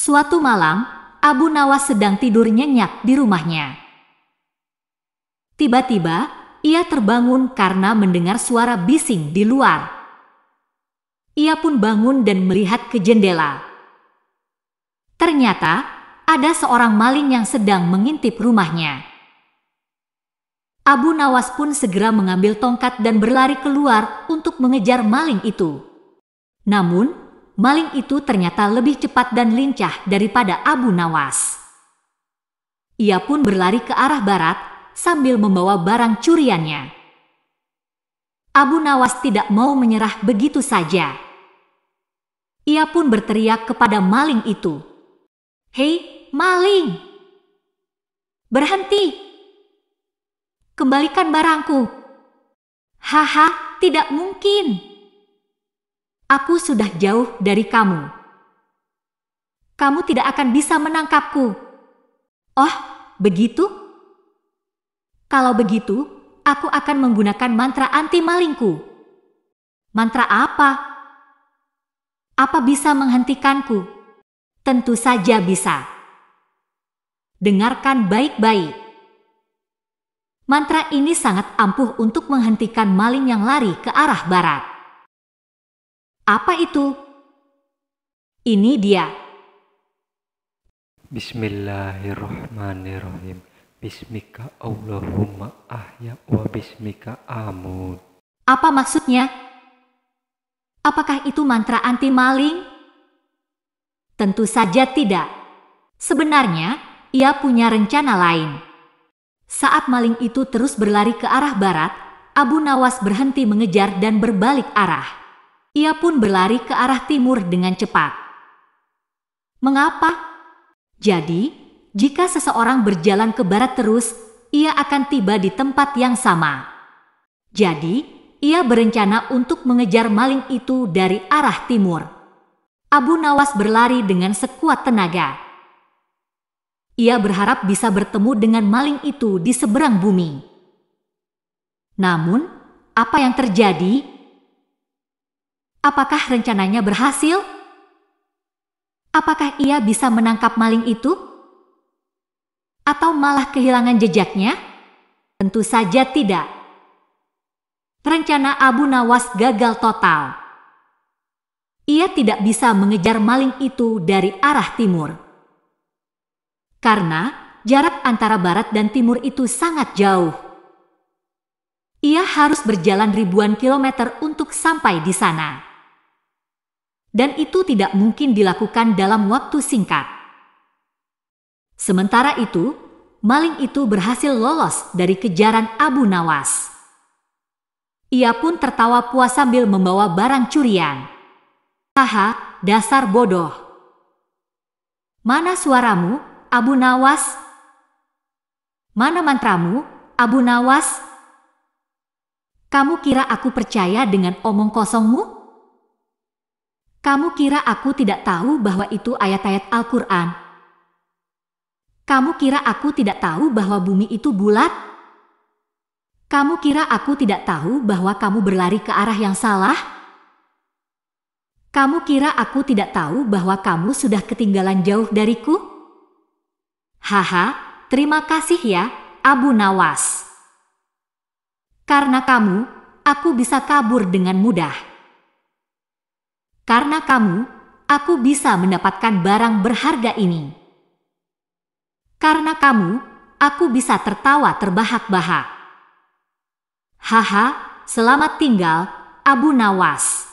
Suatu malam, Abu Nawas sedang tidur nyenyak di rumahnya. Tiba-tiba, ia terbangun karena mendengar suara bising di luar. Ia pun bangun dan melihat ke jendela. Ternyata, ada seorang maling yang sedang mengintip rumahnya. Abu Nawas pun segera mengambil tongkat dan berlari keluar untuk mengejar maling itu. Namun, maling itu ternyata lebih cepat dan lincah daripada Abu Nawas. Ia pun berlari ke arah barat sambil membawa barang curiannya. Abu Nawas tidak mau menyerah begitu saja. Ia pun berteriak kepada maling itu, "Hei, maling! Berhenti! Kembalikan barangku!" "Haha, tidak mungkin!" Aku sudah jauh dari kamu. Kamu tidak akan bisa menangkapku. Oh, begitu? Kalau begitu, aku akan menggunakan mantra anti malingku. Mantra apa? Apa bisa menghentikanku? Tentu saja bisa. Dengarkan baik-baik. Mantra ini sangat ampuh untuk menghentikan maling yang lari ke arah barat. Apa itu? Ini dia. Bismillahirrahmanirrahim. Bismika Allahumma ahya wa bismika amut. Apa maksudnya? Apakah itu mantra anti maling? Tentu saja tidak. Sebenarnya, ia punya rencana lain. Saat maling itu terus berlari ke arah barat, Abu Nawas berhenti mengejar dan berbalik arah. Ia pun berlari ke arah timur dengan cepat. Mengapa? Jadi, jika seseorang berjalan ke barat terus, ia akan tiba di tempat yang sama. Jadi, ia berencana untuk mengejar maling itu dari arah timur. Abu Nawas berlari dengan sekuat tenaga. Ia berharap bisa bertemu dengan maling itu di seberang bumi. Namun, apa yang terjadi? Apakah rencananya berhasil? Apakah ia bisa menangkap maling itu? Atau malah kehilangan jejaknya? Tentu saja tidak. Rencana Abu Nawas gagal total. Ia tidak bisa mengejar maling itu dari arah timur. Karena jarak antara barat dan timur itu sangat jauh. Ia harus berjalan ribuan kilometer untuk sampai di sana dan itu tidak mungkin dilakukan dalam waktu singkat. Sementara itu, maling itu berhasil lolos dari kejaran Abu Nawas. Ia pun tertawa puas sambil membawa barang curian. Haha, dasar bodoh. Mana suaramu, Abu Nawas? Mana mantramu, Abu Nawas? Kamu kira aku percaya dengan omong kosongmu? Kamu kira aku tidak tahu bahwa itu ayat-ayat Al-Quran? Kamu kira aku tidak tahu bahwa bumi itu bulat? Kamu kira aku tidak tahu bahwa kamu berlari ke arah yang salah? Kamu kira aku tidak tahu bahwa kamu sudah ketinggalan jauh dariku? Haha, terima kasih ya, Abu Nawas. Karena kamu, aku bisa kabur dengan mudah. Karena kamu, aku bisa mendapatkan barang berharga ini. Karena kamu, aku bisa tertawa terbahak-bahak. Haha, selamat tinggal, Abu Nawas.